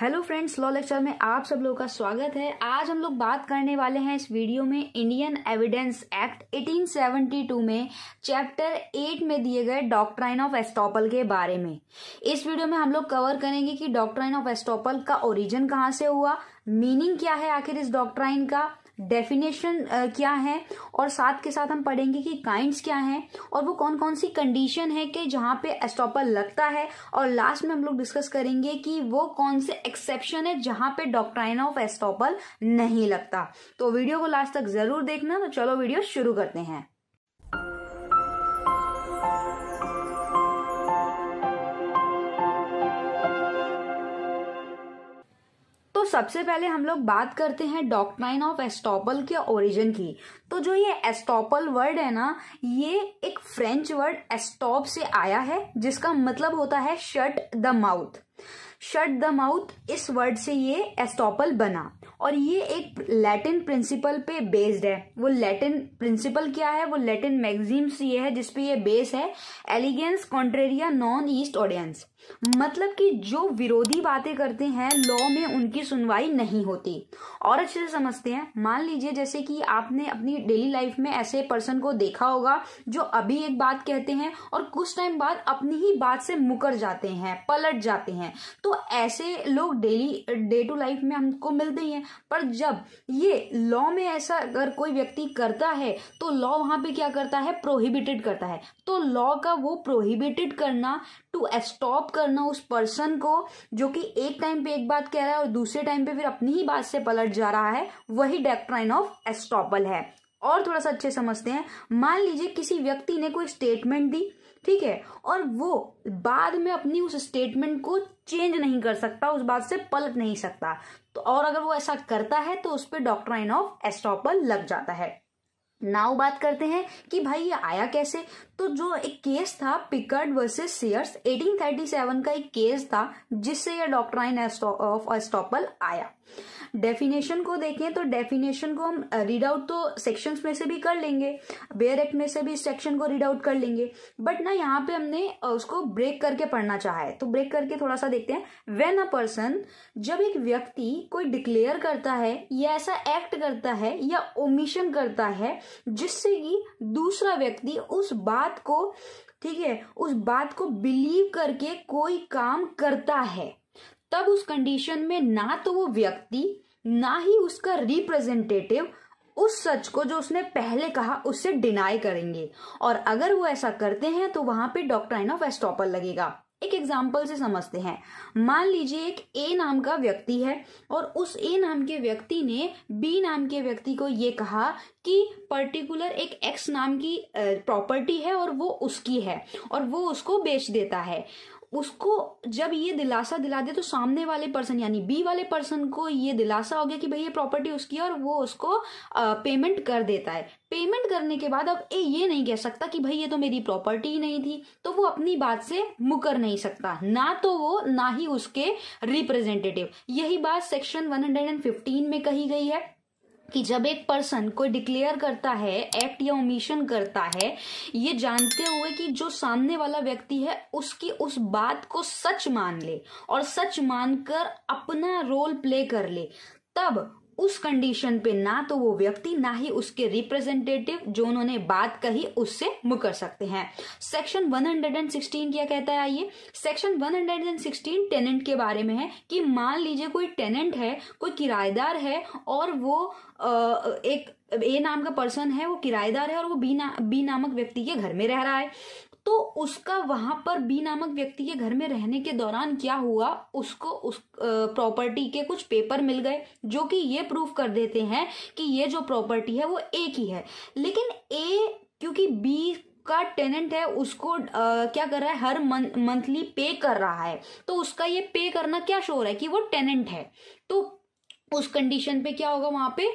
hello friends law lecture में आप सब लोगों का स्वागत है आज हम लोग बात करने वाले हैं इस वीडियो में इंडियन एविडेंस एक्ट 1872 में चैप्टर एट में दिए गए डॉक्ट्राइन ऑफ एस्टोपल के बारे में इस वीडियो में हम लोग कवर करेंगे कि डॉक्ट्राइन ऑफ एस्टोपल का ओरिजिन कहाँ से हुआ मीनिंग क्या है आखिर इस डॉक्ट्राइन का डेफिनेशन क्या है और साथ के साथ हम पढ़ेंगे कि काइंड्स क्या है और वो कौन कौन सी कंडीशन है कि जहां पे एस्टॉपर लगता है और लास्ट में हम लोग डिस्कस करेंगे कि वो कौन से एक्सेप्शन है जहां पे डॉक्ट्राइन ऑफ एस्टोपल नहीं लगता तो वीडियो को लास्ट तक जरूर देखना तो चलो वीडियो शुरू करते हैं सबसे पहले हम लोग बात करते हैं डॉक्ट्राइन ऑफ एस्टोपल के ओरिजिन की तो जो ये एस्टोपल वर्ड है ना ये एक फ्रेंच वर्ड एस्टॉप से आया है जिसका मतलब होता है shut the mouth shut the mouth इस वर्ड से ये एस्टोपल बना और ये एक लैटिन प्रिंसिपल पे बेस्ड है वो लैटिन प्रिंसिपल क्या है वो लैटिन मैगजीम्स ये है जिसपे ये बेस है allegans contraria non est audiendus मतलब कि जो विरोधी बातें करते हैं लॉ में उनकी सुनवाई नहीं होती और अच्छे से समझते हैं मान लीजिए जैसे कि आपने अपनी डेली लाइफ में ऐसे पर्सन को देखा होगा जो अभी एक बात कहते हैं और कुछ टाइम बाद अपनी ही बात से मुकर जाते हैं पलट जाते हैं तो ऐसे लोग डेली डे टू लाइफ में हमको मिलते ही हैं पर जब ये लॉ में ऐसा अगर कोई व्यक्ति करता है तो लॉ वहां पे क्या करता है प्रोहिबिटेड करता है तो लॉ का वो प्रोहिबिटेड करना टू स्टॉप स्टॉप करना उस पर्सन को जो कि एक टाइम पे एक बात कह रहा है और दूसरे टाइम पे फिर अपनी ही बात से पलट जा रहा है वही डेक्ट्राइन ऑफ एस्टॉपल है और थोड़ा सा अच्छे समझते हैं मान लीजिए किसी व्यक्ति ने कोई स्टेटमेंट दी ठीक है और वो बाद में अपनी उस स्टेटमेंट को चेंज नहीं कर सकता उस बात से पलट नहीं सकता तो और अगर वो ऐसा करता है तो उस पर डॉक्ट्राइन ऑफ एस्टॉपल लग जाता है नाउ बात करते हैं कि भाई ये आया कैसे तो जो एक केस था पिकर्ड वर्सेस सियर्स 1837 का एक केस था जिससे यह डॉक्ट्राइन ऑफ अस्टॉपल आया डेफिनेशन को देखें तो डेफिनेशन को हम रीड आउट तो सेक्शंस में से भी कर लेंगे बेयर एक्ट में से भी इस सेक्शन को रीड आउट कर लेंगे बट ना यहाँ पे हमने उसको ब्रेक करके पढ़ना चाहा है तो ब्रेक करके थोड़ा सा देखते हैं वेन अ पर्सन जब एक व्यक्ति कोई डिक्लेयर करता है या ऐसा एक्ट करता है या ओमिशन करता है जिससे कि दूसरा व्यक्ति उस बात को ठीक है उस बात को बिलीव करके कोई काम करता है तब उस कंडीशन में ना तो वो व्यक्ति ना ही उसका रिप्रेजेंटेटिव उस सच को जो उसने पहले कहा उससे डिनाई करेंगे और अगर वो ऐसा करते हैं तो वहां पे डॉक्टर ऑफ एस्टॉपर लगेगा एक एग्जाम्पल से समझते हैं मान लीजिए एक ए नाम का व्यक्ति है और उस ए नाम के व्यक्ति ने बी नाम के व्यक्ति को ये कहा कि पर्टिकुलर एक एक्स नाम की प्रॉपर्टी है और वो उसकी है और वो उसको बेच देता है उसको जब ये दिलासा दिला दे तो सामने वाले पर्सन यानी बी वाले पर्सन को ये दिलासा हो गया कि भाई ये प्रॉपर्टी उसकी है और वो उसको पेमेंट कर देता है पेमेंट करने के बाद अब ए ये नहीं कह सकता कि भाई ये तो मेरी प्रॉपर्टी ही नहीं थी तो वो अपनी बात से मुकर नहीं सकता ना तो वो ना ही उसके रिप्रेजेंटेटिव यही बात सेक्शन 115 में कही गई है कि जब एक पर्सन कोई डिक्लेयर करता है एक्ट या ओमिशन करता है ये जानते हुए कि जो सामने वाला व्यक्ति है उसकी उस बात को सच मान ले और सच मानकर अपना रोल प्ले कर ले तब उस कंडीशन पे ना तो वो व्यक्ति ना ही उसके रिप्रेजेंटेटिव जो उन्होंने बात कही उससे मुकर सकते हैं सेक्शन 116 क्या कहता है आइए सेक्शन 116 टेनेंट के बारे में है कि मान लीजिए कोई टेनेंट है कोई किराएदार है और वो आ, एक ए नाम का पर्सन है वो किराएदार है और वो बी ना बी नामक व्यक्ति के घर में रह रहा है तो उसका वहां पर बी नामक व्यक्ति के घर में रहने के दौरान क्या हुआ उसको उस प्रॉपर्टी के कुछ पेपर मिल गए जो कि ये प्रूफ कर देते हैं कि ये जो प्रॉपर्टी है वो ए की है लेकिन ए क्योंकि बी का टेनेंट है उसको आ, क्या कर रहा है हर मंथली पे कर रहा है तो उसका ये पे करना क्या शोर है कि वो टेनेंट है तो उस कंडीशन पे क्या होगा वहां पे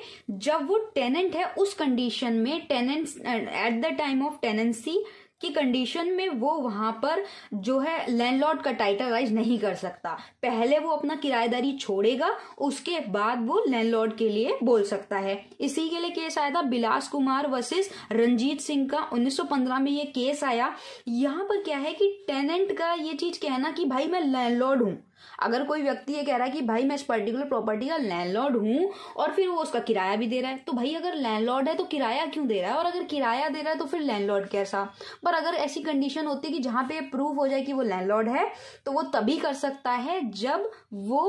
जब वो टेनेंट है उस कंडीशन में tenant at the time of tenancy की कंडीशन में वो वहां पर जो है लैंडलॉर्ड का टाइटल राइज नहीं कर सकता पहले वो अपना किराएदारी छोड़ेगा उसके बाद वो लैंडलॉर्ड के लिए बोल सकता है इसी के लिए केस आया था बिलास कुमार वर्सेस रंजीत सिंह का 1915 में ये केस आया यहाँ पर क्या है कि टेनेंट का ये चीज कहना कि भाई मैं लैंडलॉर्ड हूँ अगर कोई व्यक्ति ये कह रहा है कि भाई मैं इस पर्टिकुलर प्रॉपर्टी का लैंडलॉर्ड हूँ और फिर वो उसका किराया भी दे रहा है तो भाई अगर लैंडलॉर्ड है तो किराया क्यों दे रहा है और अगर किराया दे रहा है तो फिर लैंडलॉर्ड कैसा पर अगर ऐसी कंडीशन होती है कि जहाँ पे प्रूफ हो जाए कि वो लैंडलॉर्ड है तो वो तभी कर सकता है जब वो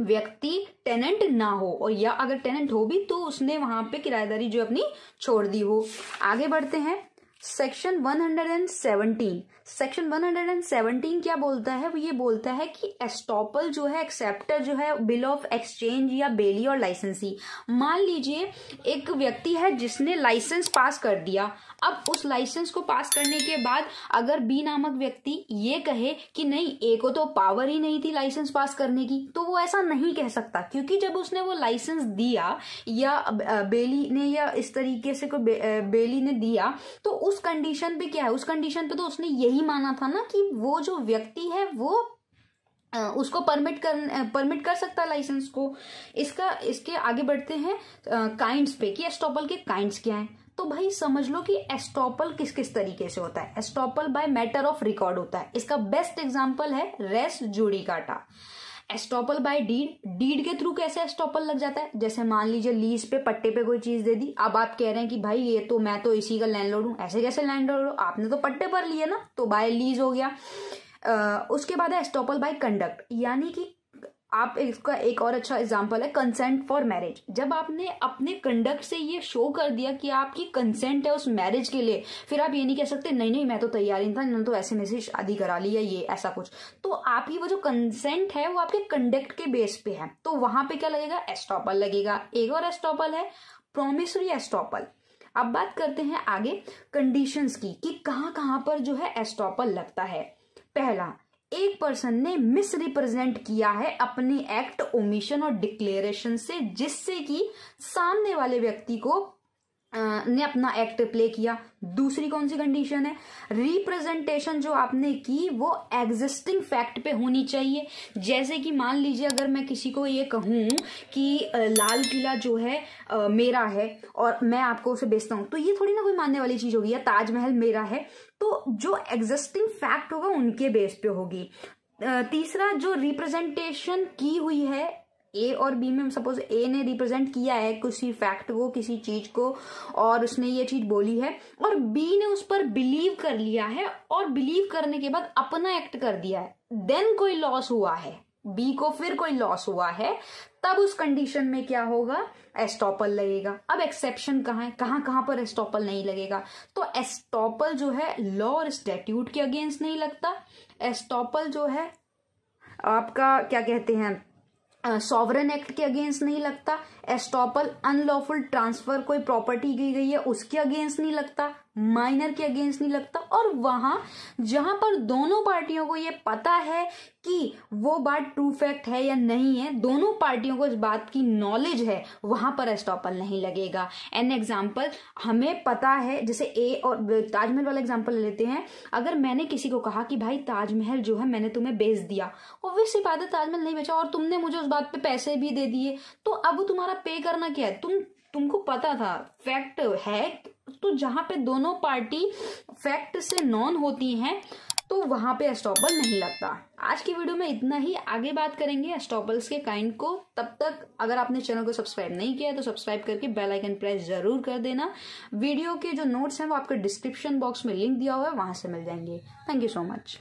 व्यक्ति टेनेंट ना हो और या अगर टेनेंट हो भी तो उसने वहां पे किराएदारी जो अपनी छोड़ दी हो आगे बढ़ते हैं सेक्शन 117 सेक्शन 117 क्या बोलता है वो ये बोलता है कि एस्टॉपल जो है एक्सेप्टर जो है बिल ऑफ एक्सचेंज या बेली और लाइसेंसी मान लीजिए एक व्यक्ति है जिसने लाइसेंस पास कर दिया अब उस लाइसेंस को पास करने के बाद अगर बी नामक व्यक्ति ये कहे कि नहीं ए को तो पावर ही नहीं थी लाइसेंस पास करने की तो वो ऐसा नहीं कह सकता क्योंकि जब उसने वो लाइसेंस दिया या बेली ने या इस तरीके से कोई बे, बेली ने दिया तो उस कंडीशन पे क्या है उस कंडीशन पे तो उसने यही माना था ना कि वो जो व्यक्ति है वो उसको परमिट कर परमिट कर सकता है लाइसेंस को इसका इसके आगे बढ़ते हैं काइंड्स पे कि एस्टोपल के काइंड्स क्या है तो भाई समझ लो कि एस्टोपल किस किस तरीके से होता है estoppel by matter of record होता है इसका बेस्ट एग्जाम्पल है res judicata estoppel by deed deed के थ्रू कैसे एस्टॉपल लग जाता है जैसे मान लीजिए लीज पे पट्टे पे कोई चीज दे दी अब आप कह रहे हैं कि भाई ये तो मैं तो इसी का लैंडलॉर्ड हूं ऐसे कैसे लैंडलॉर्ड हो आपने तो पट्टे पर लिए ना तो बाय लीज हो गया आ, उसके बाद है एस्टोपल बाय कंडक्ट यानी कि आप इसका एक और अच्छा एग्जाम्पल है कंसेंट फॉर मैरिज जब आपने अपने कंडक्ट से ये शो कर दिया कि आपकी कंसेंट है उस मैरिज के लिए फिर आप ये नहीं कह सकते नहीं नहीं मैं तो तैयार ही था इन्होंने तो ऐसे में से शादी करा ली है ये ऐसा कुछ तो आपकी वो जो कंसेंट है वो आपके कंडक्ट के बेस पे है तो वहां पे क्या लगेगा एस्टॉपल लगेगा एक और एस्टॉपल है प्रोमिसरी एस्टॉपल अब बात करते हैं आगे कंडीशंस की कि कहाँ कहाँ पर जो है एस्टॉपल लगता है पहला एक पर्सन ने मिसरिप्रेजेंट किया है अपने एक्ट ओमिशन और डिक्लेरेशन से जिससे कि सामने वाले व्यक्ति को ने अपना एक्ट प्ले किया दूसरी कौन सी कंडीशन है रिप्रेजेंटेशन जो आपने की वो एग्जिस्टिंग फैक्ट पे होनी चाहिए जैसे कि मान लीजिए अगर मैं किसी को ये कहूँ कि लाल किला जो है आ, मेरा है और मैं आपको उसे बेचता हूँ तो ये थोड़ी ना कोई मानने वाली चीज़ होगी या ताजमहल मेरा है तो जो एग्जिस्टिंग फैक्ट होगा उनके बेस पे होगी तीसरा जो रिप्रेजेंटेशन की हुई है ए और बी में सपोज ए ने रिप्रेजेंट किया है किसी फैक्ट को किसी चीज को और उसने ये चीज बोली है और बी ने उस पर बिलीव कर लिया है और बिलीव करने के बाद अपना एक्ट कर दिया है देन कोई लॉस हुआ है बी को फिर कोई लॉस हुआ है तब उस कंडीशन में क्या होगा एस्टॉपल लगेगा अब एक्सेप्शन कहाँ है कहाँ कहाँ पर एस्टॉपल नहीं लगेगा तो एस्टॉपल जो है लॉ और स्टेट्यूट के अगेंस्ट नहीं लगता एस्टॉपल जो है आपका क्या कहते हैं सॉवरन एक्ट के अगेंस्ट नहीं लगता एस्टॉपल अनलॉफुल ट्रांसफर कोई प्रॉपर्टी की गई है उसके अगेंस्ट नहीं लगता माइनर के अगेंस्ट नहीं लगता और वहां जहां पर दोनों पार्टियों को यह पता है कि वो बात ट्रू फैक्ट है या नहीं है दोनों पार्टियों को इस बात की नॉलेज है वहां पर एस्टॉपल नहीं लगेगा एन एग्जाम्पल हमें पता है जैसे ए और ताजमहल वाला एग्जाम्पल लेते हैं अगर मैंने किसी को कहा कि भाई ताजमहल जो है मैंने तुम्हें बेच दिया ऑब्वियस बात है ताजमहल नहीं बेचा और तुमने मुझे उस बात पे पैसे भी दे दिए तो अब वो तुम्हारा पे करना क्या है तुम तुमको पता था फैक्ट है तो जहां पे दोनों पार्टी फैक्ट से नॉन होती हैं तो वहां पे एस्टॉपल नहीं लगता आज की वीडियो में इतना ही आगे बात करेंगे एस्टॉपल्स के काइंड को तब तक अगर आपने चैनल को सब्सक्राइब नहीं किया तो सब्सक्राइब करके बेल आइकन प्रेस जरूर कर देना वीडियो के जो नोट्स हैं वो आपके डिस्क्रिप्शन बॉक्स में लिंक दिया हुआ है वहां से मिल जाएंगे थैंक यू सो मच